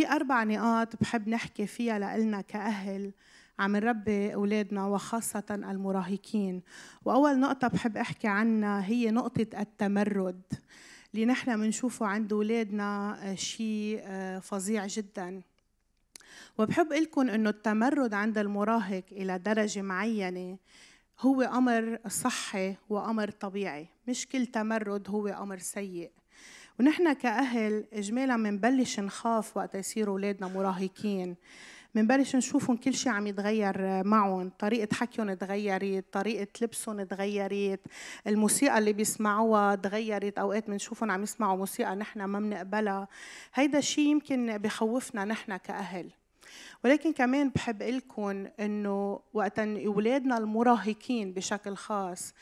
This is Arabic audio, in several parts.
في أربع نقاط بحب نحكي فيها لإلنا كأهل عم نربي أولادنا وخاصة المراهقين وأول نقطة بحب أحكي عنها هي نقطة التمرد اللي نحن بنشوفه عند أولادنا آه، شيء آه، فظيع جداً وبحب لكم أنه التمرد عند المراهق إلى درجة معينة هو أمر صحي وأمر طبيعي مش كل تمرد هو أمر سيء ونحن كأهل إجمالا منبلش نخاف وقت يصير أولادنا مراهقين منبلش نشوفهم كل شيء عم يتغير معهم طريقة حكيهم تغيرت طريقة لبسهم تغيرت الموسيقى اللي بيسمعوها تغيرت أوقات منشوفهم عم يسمعوا موسيقى نحن ما منقبلها هيدا الشيء يمكن بخوفنا نحن كأهل ولكن كمان بحب اقول لكم انه وقت اولادنا المراهقين بشكل خاص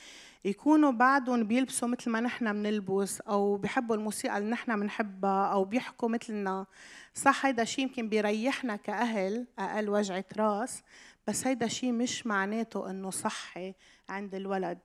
يكونوا بعدهم بيلبسوا مثل ما نحن بنلبس او بحبوا الموسيقى اللي نحن بنحبها او بيحكوا مثلنا صح هيدا شيء يمكن بيريحنا كاهل اقل وجعه راس بس هيدا شيء مش معناته انه صحي عند الولد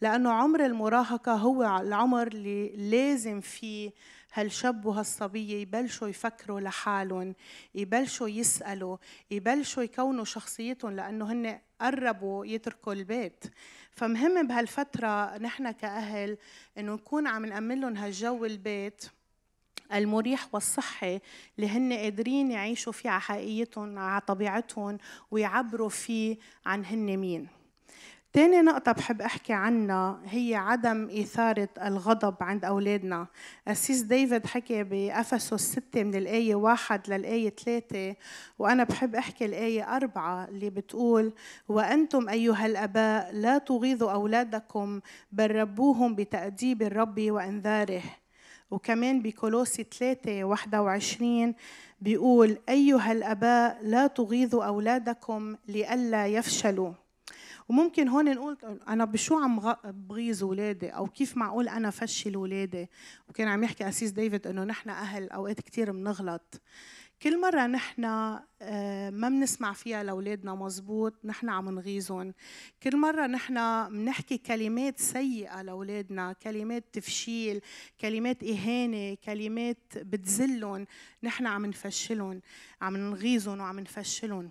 لانه عمر المراهقه هو العمر اللي لازم فيه هالشاب وهالصبيه يبلشوا يفكروا لحالهم يبلشوا يسالوا يبلشوا يكونوا شخصيتهم لانه هن قربوا يتركوا البيت فمهم بهالفتره نحن كاهل انه نكون عم نامن لهم هالجو البيت المريح والصحي اللي هن قادرين يعيشوا فيه على حقيقتهم على طبيعتهم ويعبروا فيه عن هن مين تاني نقطة بحب أحكي عنها هي عدم إثارة الغضب عند أولادنا أسيس ديفيد حكي بأفسس الستة من الآية واحد للآية ثلاثة وأنا بحب أحكي الآية أربعة اللي بتقول وأنتم أيها الأباء لا تغيظوا أولادكم بل ربوهم بتأديب الرب وإنذاره وكمان بكولوسي 3 21 بيقول أيها الأباء لا تغيظوا أولادكم لئلا يفشلوا وممكن هون نقول انا بشو عم بغيظ اولادي او كيف معقول انا فشل اولادي وكان عم يحكي اسيس ديفيد انه نحن اهل اوقات كثير بنغلط كل مرة نحن آه، ما بنسمع فيها لأولادنا مزبوط نحن عم نغيظهم كل مرة نحن بنحكي كلمات سيئة لأولادنا كلمات تفشيل كلمات إهانة كلمات بتذلهم نحن عم نفشلهم عم نغيظهم وعم نفشلهم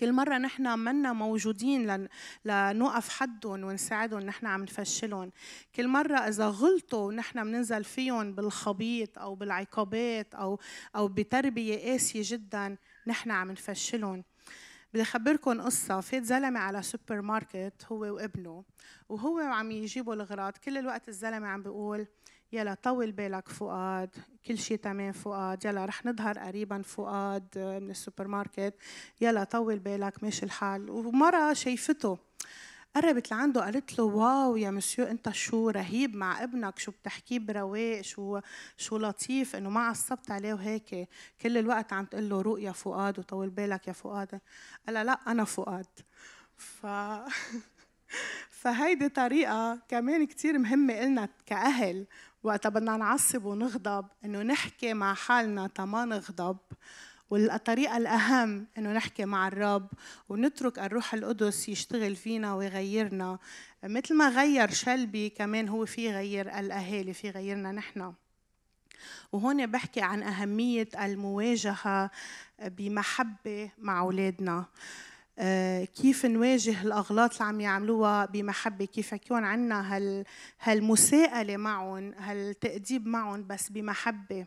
كل مرة نحن منا موجودين لن... لنوقف حدهم ونساعدهم نحن عم نفشلهم كل مرة إذا غلطوا نحن بننزل فيهم بالخبيط أو بالعقابات أو أو بتربية قاسية جدا نحن عم نفشلهم بدي اخبركم قصه فات زلمه على سوبر ماركت هو وابنه وهو عم يجيبوا الاغراض كل الوقت الزلمه عم بيقول يلا طول بالك فؤاد كل شيء تمام فؤاد يلا رح نظهر قريبا فؤاد آه، من السوبر ماركت يلا طول بالك ماشي الحال ومرة شايفته قربت لعنده قالت له واو يا مسيو انت شو رهيب مع ابنك شو بتحكيه برواق شو شو لطيف انه ما عصبت عليه وهيك كل الوقت عم تقول له روق يا فؤاد وطول بالك يا فؤاد قال لا انا فؤاد ف فهيدي طريقة كمان كثير مهمة إلنا كأهل وقتها بدنا نعصب ونغضب انه نحكي مع حالنا تا ما نغضب والطريقة الأهم إنه نحكي مع الرب ونترك الروح القدس يشتغل فينا ويغيرنا مثل ما غير شلبي كمان هو في غير الأهالي في غيرنا نحن وهون بحكي عن أهمية المواجهة بمحبة مع أولادنا آه، كيف نواجه الاغلاط اللي عم يعملوها بمحبه كيف يكون عندنا هال هالمساءله معهم هالتاديب معهم بس بمحبه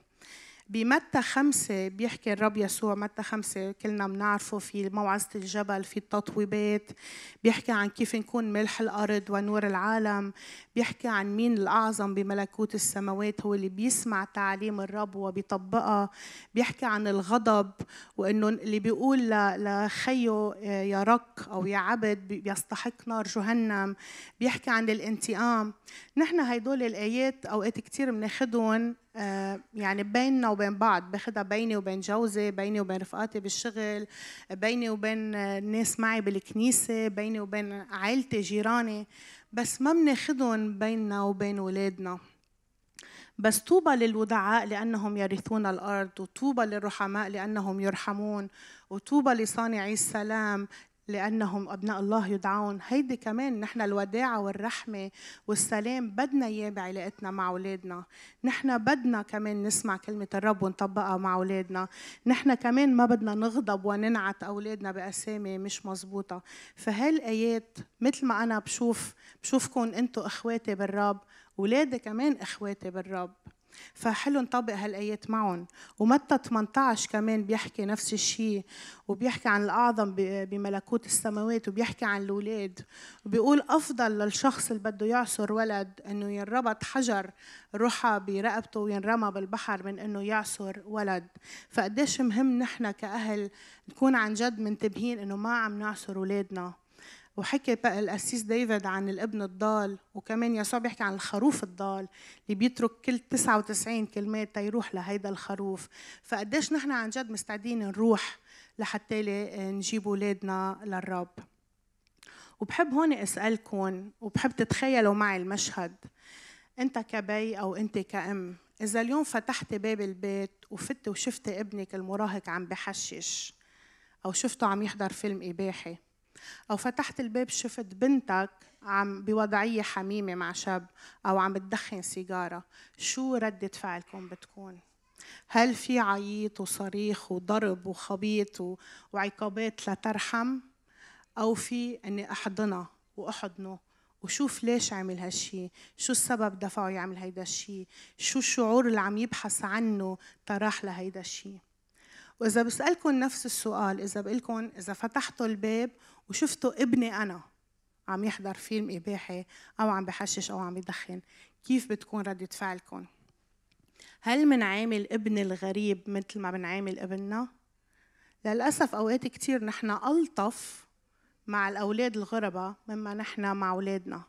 بمتى خمسة بيحكي الرب يسوع متى خمسة كلنا بنعرفه في موعظة الجبل في التطويبات بيحكي عن كيف نكون ملح الأرض ونور العالم بيحكي عن مين الأعظم بملكوت السماوات هو اللي بيسمع تعاليم الرب وبيطبقها بيحكي عن الغضب وإنه اللي بيقول لخيه آه، يا رك أو يا عبد بيستحق نار جهنم بيحكي عن الانتقام نحن هيدول الآيات أوقات كتير بناخدهم آه، يعني بيننا وبين بعض باخدها بيني وبين جوزي بيني وبين رفقاتي بالشغل بيني وبين الناس معي بالكنيسة بيني وبين عائلتي جيراني بس ما بناخدهم بيننا وبين ولادنا بس طوبى للودعاء لأنهم يرثون الأرض وطوبى للرحماء لأنهم يرحمون وطوبى لصانعي السلام لأنهم أبناء الله يدعون هيدي كمان نحن الوداعة والرحمة والسلام بدنا إياه بعلاقتنا مع أولادنا نحن بدنا كمان نسمع كلمة الرب ونطبقها مع أولادنا نحن كمان ما بدنا نغضب وننعت أولادنا بأسامي مش مزبوطة فهالآيات مثل ما أنا بشوف بشوفكم أنتم إخواتي بالرب ولادي كمان إخواتي بالرب فحلو نطبق هالايات معهم ومتى 18 كمان بيحكي نفس الشيء وبيحكي عن الاعظم بملكوت السماوات وبيحكي عن الاولاد وبيقول افضل للشخص اللي بده يعصر ولد انه ينربط حجر رحى برقبته وينرمى بالبحر من انه يعصر ولد فقديش مهم نحن كاهل نكون عن جد منتبهين انه ما عم نعصر اولادنا وحكي بقى القسيس ديفيد عن الابن الضال وكمان يسوع بيحكي عن الخروف الضال اللي بيترك كل 99 كلمات تيروح لهيدا الخروف فقديش نحن عن جد مستعدين نروح لحتى نجيب اولادنا للرب وبحب هون اسالكم وبحب تتخيلوا معي المشهد انت كبي او انت كأم اذا اليوم فتحت باب البيت وفت وشفت ابنك المراهق عم بحشش او شفته عم يحضر فيلم اباحي أو فتحت الباب شفت بنتك عم بوضعية حميمة مع شاب أو عم بتدخن سيجارة شو ردة فعلكم بتكون؟ هل في عيط وصريخ وضرب وخبيط وعقابات لترحم؟ أو في أني أحضنها وأحضنه وشوف ليش عمل هالشي شو السبب دفعه يعمل هيدا الشي شو الشعور اللي عم يبحث عنه تراح لهيدا الشي وإذا بسألكم نفس السؤال إذا بقلكم إذا فتحتوا الباب وشفتوا ابني أنا عم يحضر فيلم إباحي أو عم بحشش أو عم يدخن كيف بتكون ردة فعلكم؟ هل منعامل ابن الغريب مثل ما بنعامل ابننا؟ للأسف أوقات كتير نحن ألطف مع الأولاد الغرباء مما نحن مع أولادنا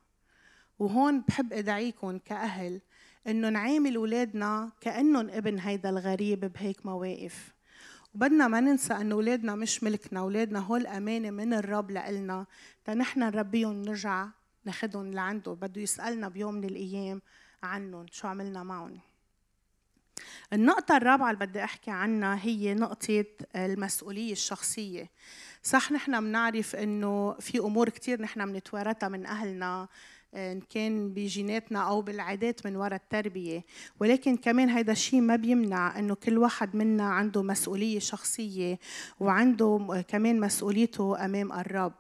وهون بحب أدعيكم كأهل إنه نعامل أولادنا كأنهم ابن هيدا الغريب بهيك مواقف وبدنا ما ننسى أن أولادنا مش ملكنا أولادنا هول أمانة من الرب لإلنا تنحنا نربيهم نرجع ناخدهم لعنده بده يسألنا بيوم من الأيام عنهم شو عملنا معهم النقطة الرابعة اللي بدي أحكي عنها هي نقطة المسؤولية الشخصية صح نحن بنعرف انه في امور كثير نحن بنتوارثها من اهلنا ان كان بجيناتنا او بالعادات من وراء التربيه ولكن كمان هيدا الشيء ما بيمنع انه كل واحد منا عنده مسؤوليه شخصيه وعنده كمان مسؤوليته امام الرب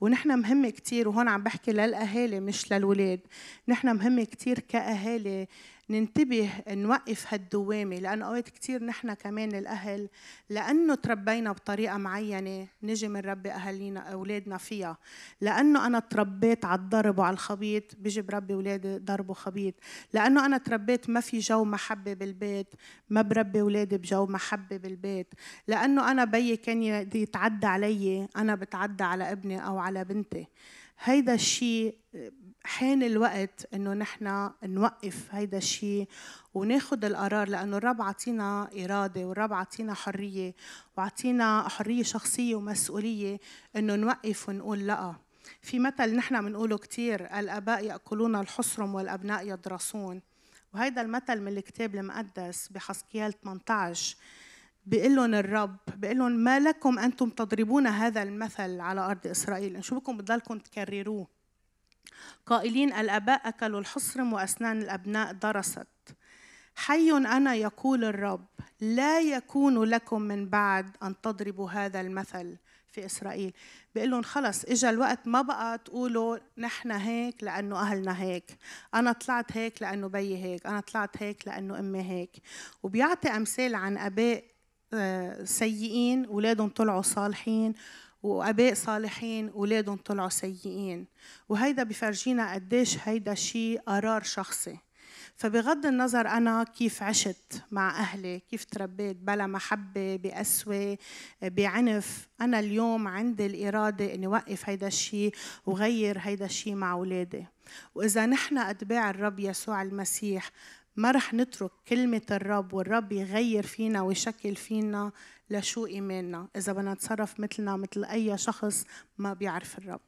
ونحن مهم كثير وهون عم بحكي للاهالي مش للولاد نحن مهم كثير كاهالي ننتبه نوقف هالدوامة لأنه أوقات كتير نحن كمان الأهل لأنه تربينا بطريقة معينة نجي منربي أهالينا أولادنا فيها لأنه أنا تربيت على الضرب وعلى الخبيط بيجي بربي أولادي ضرب وخبيط لأنه أنا تربيت ما في جو محبة بالبيت ما بربي أولادي بجو محبة بالبيت لأنه أنا بيي كان يتعدى علي أنا بتعدى على ابني أو على بنتي هيدا الشيء حان الوقت انه نحن نوقف هيدا الشيء شيء وناخد القرار لأنه الرب عطينا إرادة والرب عطينا حرية وعطينا حرية شخصية ومسؤولية إنه نوقف ونقول لأ في مثل نحن بنقوله كثير الآباء يأكلون الحصرم والأبناء يدرسون وهيدا المثل من الكتاب المقدس بحسقيال 18 بيقول لهم الرب بيقول لهم ما لكم انتم تضربون هذا المثل على ارض اسرائيل شو بكم بتضلكم تكرروه قائلين الآباء أكلوا الحصرم وأسنان الأبناء درست حي أنا يقول الرب لا يكون لكم من بعد أن تضربوا هذا المثل في إسرائيل بيقول لهم خلص إجا الوقت ما بقى تقولوا نحن هيك لأنه أهلنا هيك أنا طلعت هيك لأنه بيي هيك أنا طلعت هيك لأنه أمي هيك وبيعطي أمثال عن أباء آه، سيئين أولادهم طلعوا صالحين واباء صالحين اولادهم طلعوا سيئين وهيدا بفرجينا قديش هيدا شيء قرار شخصي فبغض النظر أنا كيف عشت مع أهلي كيف تربيت بلا محبة بقسوة بعنف أنا اليوم عندي الإرادة أني وقف هيدا الشيء وغير هيدا الشيء مع أولادي وإذا نحن أتباع الرب يسوع المسيح ما رح نترك كلمة الرب والرب يغير فينا ويشكل فينا لشو إيماننا إذا بدنا نتصرف مثلنا مثل أي شخص ما بيعرف الرب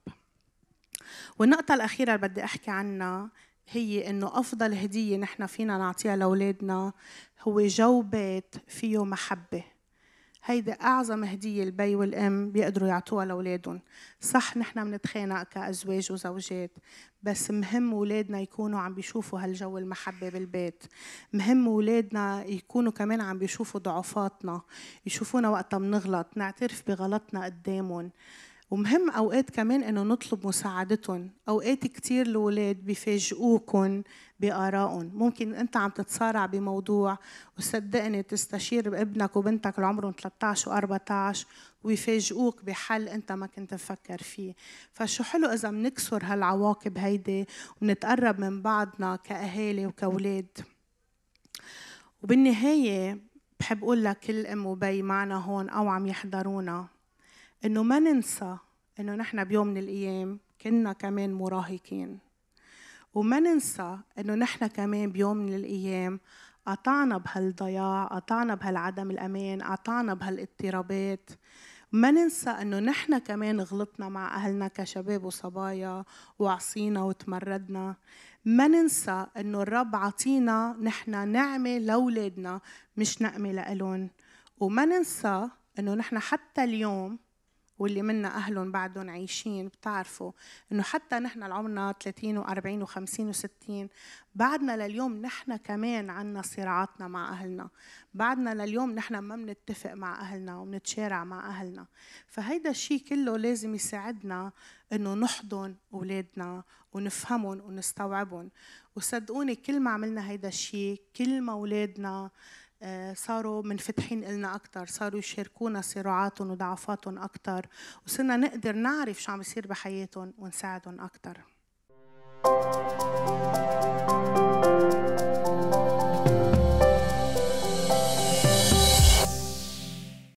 والنقطة الأخيرة اللي بدي أحكي عنها هي إنه أفضل هدية نحن فينا نعطيها لأولادنا هو جو بيت فيه محبة هيدا أعظم هدية البي والأم بيقدروا يعطوها لأولادهم صح نحن بنتخانق كأزواج وزوجات بس مهم أولادنا يكونوا عم بيشوفوا هالجو المحبة بالبيت مهم أولادنا يكونوا كمان عم بيشوفوا ضعفاتنا يشوفونا وقتها بنغلط نعترف بغلطنا قدامهم ومهم اوقات كمان انه نطلب مساعدتهم اوقات كتير الاولاد بيفاجئوكم بارائهم ممكن انت عم تتصارع بموضوع وصدقني تستشير بابنك وبنتك اللي عمرهم 13 و14 ويفاجئوك بحل انت ما كنت مفكر فيه فشو حلو اذا بنكسر هالعواقب هيدي ونتقرب من بعضنا كاهالي وكاولاد وبالنهايه بحب اقول لكل ام وبي معنا هون او عم يحضرونا انه ما ننسى انه نحن بيوم من الايام كنا كمان مراهقين وما ننسى انه نحن كمان بيوم من الايام قطعنا بهالضياع قطعنا بهالعدم الامان قطعنا بهالاضطرابات ما ننسى انه نحن كمان غلطنا مع اهلنا كشباب وصبايا وعصينا وتمردنا ما ننسى انه الرب عطينا نحن نعمه لاولادنا مش نقمه لالهم وما ننسى انه نحن حتى اليوم واللي منا أهلهم بعدهم عايشين بتعرفوا إنه حتى نحن اللي عمرنا 30 و40 و50 و60 بعدنا لليوم نحن كمان عنا صراعاتنا مع أهلنا بعدنا لليوم نحن ما بنتفق مع أهلنا وبنتشارع مع أهلنا فهيدا الشيء كله لازم يساعدنا إنه نحضن أولادنا ونفهمهم ونستوعبهم وصدقوني كل ما عملنا هيدا الشيء كل ما أولادنا آه، صاروا منفتحين لنا أكثر صاروا يشاركونا صراعاتهم وضعفاتهم أكثر وصرنا نقدر نعرف شو عم بيصير بحياتهم ونساعدهم أكثر